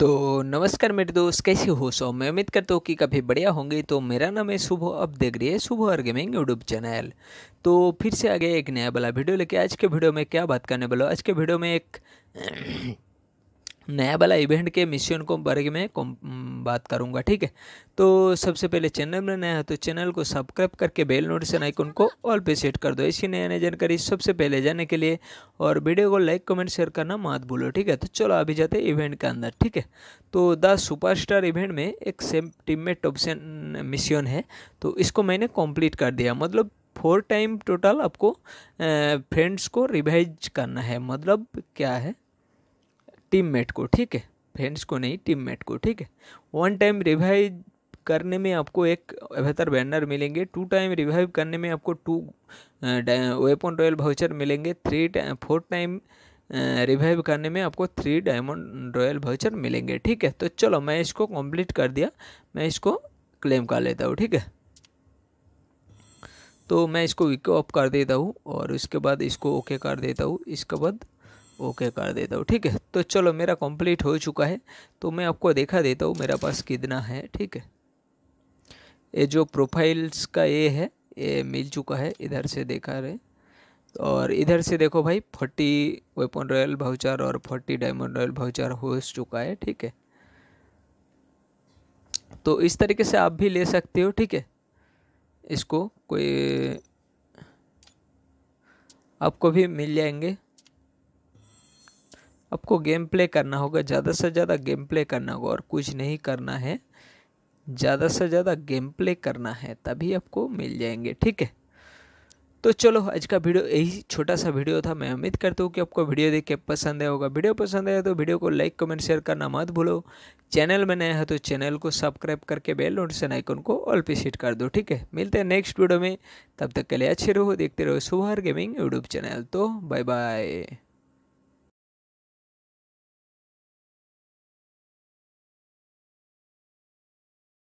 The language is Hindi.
तो नमस्कार मेरे दोस्त कैसे हो सो मैं उम्मीद करता हूँ कि कभी बढ़िया होंगे तो मेरा नाम है सुबह अब देख रही है सुबह और गेमिंग यूट्यूब चैनल तो फिर से आ गया एक नया वाला वीडियो लेके आज के वीडियो में क्या बात करने वाला आज के वीडियो में एक नया वाला इवेंट के मिशन को बारे में बात करूंगा ठीक है तो सबसे पहले चैनल में नया है तो चैनल को सब्सक्राइब करके बेल नोटिफिकेशन आइकन को ऑल पे सेट कर दो इसी नया नई जानकारी सबसे पहले जाने के लिए और वीडियो को लाइक कमेंट शेयर करना मत भूलो ठीक है तो चलो अभी जाते हैं इवेंट के अंदर ठीक है तो द सुपरस्टार इवेंट में एक सेम टीममेट ऑप्शन मिशन है तो इसको मैंने कंप्लीट कर दिया मतलब फोर टाइम टोटल आपको फ्रेंड्स को रिवाइज करना है मतलब क्या है टीममेट को ठीक है फ्रेंड्स को नहीं टीम मेट को ठीक है वन टाइम रिवाइव करने में आपको एक बेहतर बैनर मिलेंगे टू टाइम रिवाइव करने में आपको टू वेपन रॉयल भाउचर मिलेंगे three time four time revive करने में आपको थ्री डायमंड रॉयल भाउचर मिलेंगे ठीक है तो चलो मैं इसको कंप्लीट कर दिया मैं इसको क्लेम कर लेता हूँ ठीक है तो मैं इसको विको अप कर देता हूँ और उसके बाद इसको ओके कर देता हूँ इसके बाद ओके कर देता हूँ ठीक है तो चलो मेरा कंप्लीट हो चुका है तो मैं आपको देखा देता हूँ मेरा पास कितना है ठीक है ये जो प्रोफाइल्स का ये है ये मिल चुका है इधर से देखा रहे और इधर से देखो भाई फोर्टी वेपन रॉयल भाउचर और फोर्टी डायमंड रॉयल भाउचर हो चुका है ठीक है तो इस तरीके से आप भी ले सकते हो ठीक है इसको कोई आपको भी मिल जाएंगे आपको गेम प्ले करना होगा ज़्यादा से ज़्यादा गेम प्ले करना होगा और कुछ नहीं करना है ज़्यादा से ज़्यादा गेम प्ले करना है तभी आपको मिल जाएंगे ठीक है तो चलो आज का वीडियो यही छोटा सा वीडियो था मैं उम्मीद करता हूँ कि आपको वीडियो देख के पसंद आया होगा वीडियो पसंद आया तो वीडियो को लाइक कमेंट शेयर करना मत भूलो चैनल में नया है तो चैनल को सब्सक्राइब करके बेल नोटिफिकेशन आइकन को ऑल पे सेट कर दो ठीक है मिलते हैं नेक्स्ट वीडियो में तब तक के लिए अच्छे रहो देखते रहो सुबह गेमिंग यूट्यूब चैनल तो बाय बाय